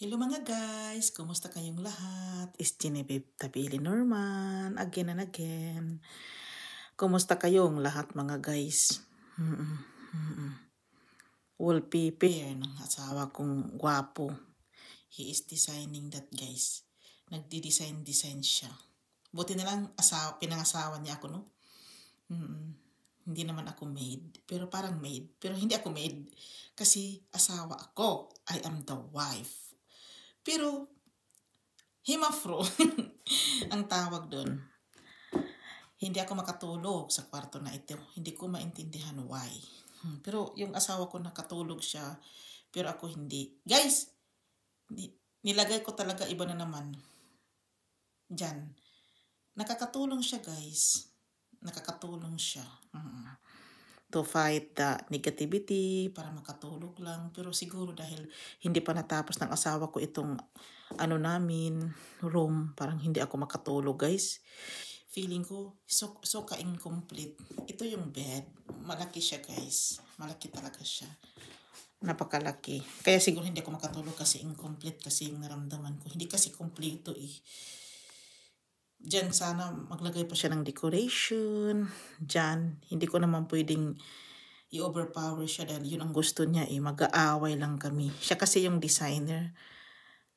Hello mga guys! Kumusta kayong lahat? It's Genevieve Tabili Norman again and again. Kumusta kayong lahat mga guys? Mm -mm. Wall paper eh, ng asawa kong gwapo. He is designing that guys. Nagdi-design-design siya. Buti na lang asawa, pinangasawa niya ako no? Mm -mm. Hindi naman ako maid. Pero parang maid. Pero hindi ako maid. Kasi asawa ako. I am the wife. Pero, himafro ang tawag doon. Hindi ako makatulog sa kwarto na ito. Hindi ko maintindihan why. Hmm, pero yung asawa ko nakatulog siya, pero ako hindi. Guys, nilagay ko talaga iba na naman. Diyan. Nakakatulong siya guys. Nakakatulong siya. Mm to fight the negativity, para makatulog lang. Pero siguro dahil hindi pa natapos ng asawa ko itong ano namin, room, parang hindi ako makatulog guys. Feeling ko, so, so ka-incomplete. Ito yung bed, malaki siya guys. Malaki talaga siya. Napakalaki. Kaya siguro hindi ako makatulog kasi incomplete kasi yung naramdaman ko. Hindi kasi kompleto eh. Diyan sana maglagay pa siya ng decoration. Diyan, hindi ko naman pwedeng i-overpower siya dahil yun ang gusto niya eh. Mag-aaway lang kami. Siya kasi yung designer.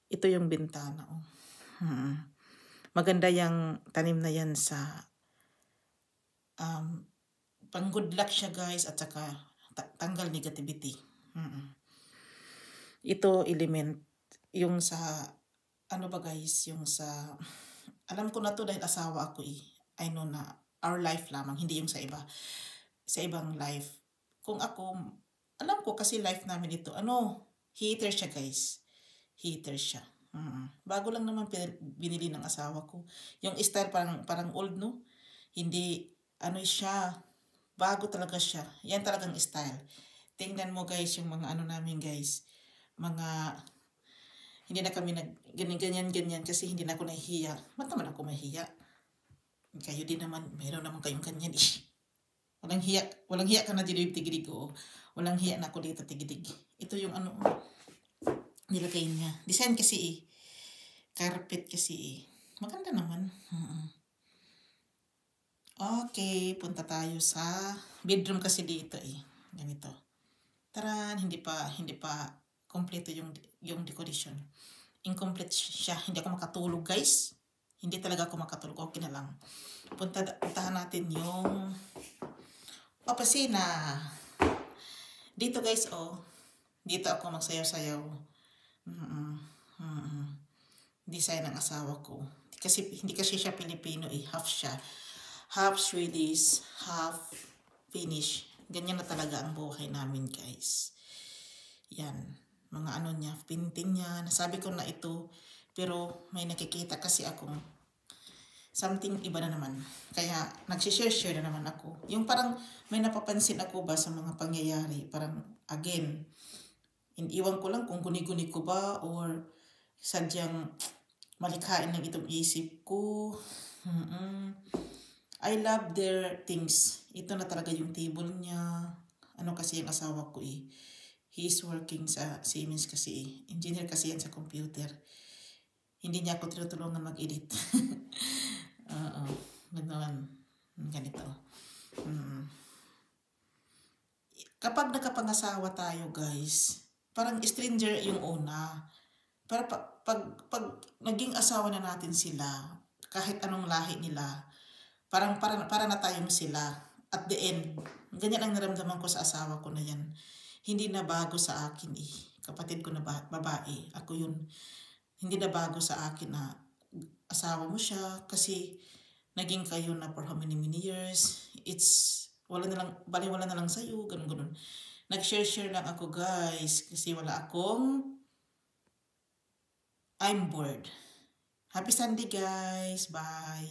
Ito yung bintana. Oh. Hmm. Maganda yung tanim na yan sa um, pang good luck siya guys at saka tanggal negativity. Hmm. Ito element yung sa ano ba guys yung sa alam ko na to dahil asawa ako eh. I know na our life lamang, hindi yung sa iba. Sa ibang life. Kung ako, alam ko kasi life namin ito, ano, hater siya guys. Hater siya. Mm-mm. Bago lang naman binili ng asawa ko. Yung style parang, parang old no? Hindi, ano siya, bago talaga siya. Yan talagang style. Tingnan mo guys yung mga ano namin guys. Mga hindi na kami nag, ganyan, ganyan, ganyan kasi hindi na ako nahihiya. Ba't naman ako mahiya? Kayo din naman, mayroon naman kayong ganyan eh. Walang hiya, walang hiya ka na dito tigidig ko. Walang hiya na ako dito tigidig. Ito yung ano, nilagay niya. Design kasi eh. Carpet kasi eh. Maganda naman. Hmm. Okay, punta tayo sa bedroom kasi dito eh. Ganito. Taran, hindi pa, hindi pa kompleto yung, yung decoration. Incomplete siya. Hindi ako makatulog, guys. Hindi talaga ako makatulog. Okay na lang. Punta, puntahan natin yung opasina. Dito, guys, oh. Dito ako magsayaw-sayaw. Mm -mm. Mm -mm. Design ng asawa ko. Kasi hindi kasi siya Pilipino, eh. Half siya. Half Swedish, half Finnish. Ganyan na talaga ang buhay namin, guys. Yan mga ano niya, pintin niya. Nasabi ko na ito, pero may nakikita kasi akong something iba na naman. Kaya nagsishare-share na naman ako. Yung parang may napapansin ako ba sa mga pangyayari. Parang again, iniwan ko lang kung guni-guni ko ba or sadyang malikhain ng itong isip ko. Mm-mm. I love their things. Ito na talaga yung table niya. Ano kasi yung asawa ko eh He's working sa Siemens kasi. Engineer kasi yan sa computer. Hindi niya ako tinutulungan mag-edit. Oo. Ganoon. Ganito. Mm. Kapag nakapangasawa tayo guys, parang stranger yung una. Pero pag, pag, pag naging asawa na natin sila, kahit anong lahi nila, parang para, para na tayong sila. At the end, ganyan ang naramdaman ko sa asawa ko na yan hindi na bago sa akin eh. Kapatid ko na babae, ako yun. Hindi na bago sa akin na asawa mo siya kasi naging kayo na for how many, many years. It's, wala na lang, baliwala na lang sa'yo, ganun ganun. Nag-share-share lang ako guys kasi wala akong I'm bored. Happy Sunday guys. Bye.